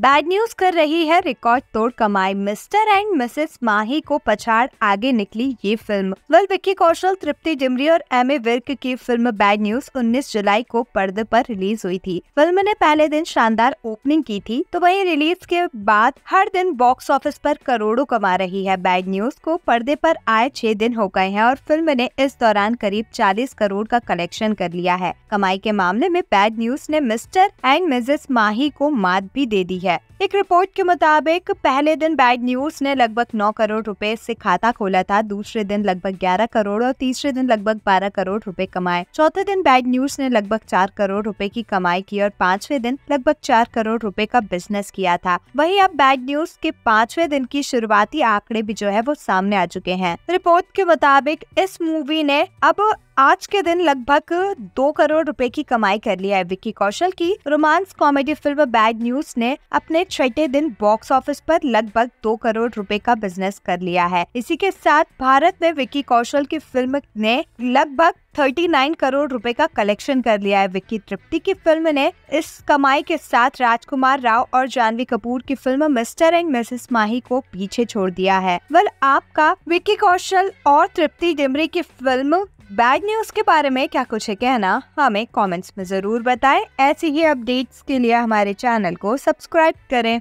bad news कर रही है रिकॉर्ड तोड़ कमाई मिस्टर एंड मिसेस माही को पछाड़ आगे निकली ये फिल्म वेल विक्की कौशल तृप्ति डिमरी और एम ए विर्क की फिल्म बैड न्यूज 19 जुलाई को पर्दे पर रिलीज हुई थी फिल्म ने पहले दिन शानदार ओपनिंग की थी तो वहीं रिलीज के बाद हर दिन बॉक्स ऑफिस पर करोड़ों कमा रही है बैड न्यूज को पर्दे पर आए छह दिन हो गए हैं और फिल्म ने इस दौरान करीब चालीस करोड़ का कलेक्शन कर लिया है कमाई के मामले में बैड न्यूज ने मिस्टर एंड मिसेस माही को मात भी दे दी है है एक रिपोर्ट के मुताबिक पहले दिन बैड न्यूज ने लगभग 9 करोड़ रुपए से खाता खोला था दूसरे दिन लगभग 11 करोड़ और तीसरे दिन लगभग 12 करोड़ रुपए कमाए चौथे दिन बैड न्यूज ने लगभग 4 करोड़ रुपए की कमाई की और पांचवे दिन लगभग 4 करोड़ रुपए का बिजनेस किया था वही अब बैड न्यूज के पांचवे दिन की शुरुआती आंकड़े भी जो है वो सामने आ चुके हैं रिपोर्ट के मुताबिक इस मूवी ने अब आज के दिन लगभग दो करोड़ रुपए की कमाई कर लिया है विक्की कौशल की romance comedy film bad news ने अपने छठे दिन बॉक्स ऑफिस पर लगभग दो करोड़ रुपए का बिजनेस कर लिया है इसी के साथ भारत में विक्की कौशल की फिल्म ने लगभग 39 करोड़ रुपए का कलेक्शन कर लिया है विक्की तृप्ति की फिल्म ने इस कमाई के साथ राजकुमार राव और जानवी कपूर की film Mr and Mrs Mahi को पीछे छोड़ दिया है वेल आपका विक्की कौशल और तृप्ति डिमरी की फिल्म बैड न्यूज़ के बारे में क्या कुछ है कहना हमें कमेंट्स में ज़रूर बताएं ऐसी ही अपडेट्स के लिए हमारे चैनल को सब्सक्राइब करें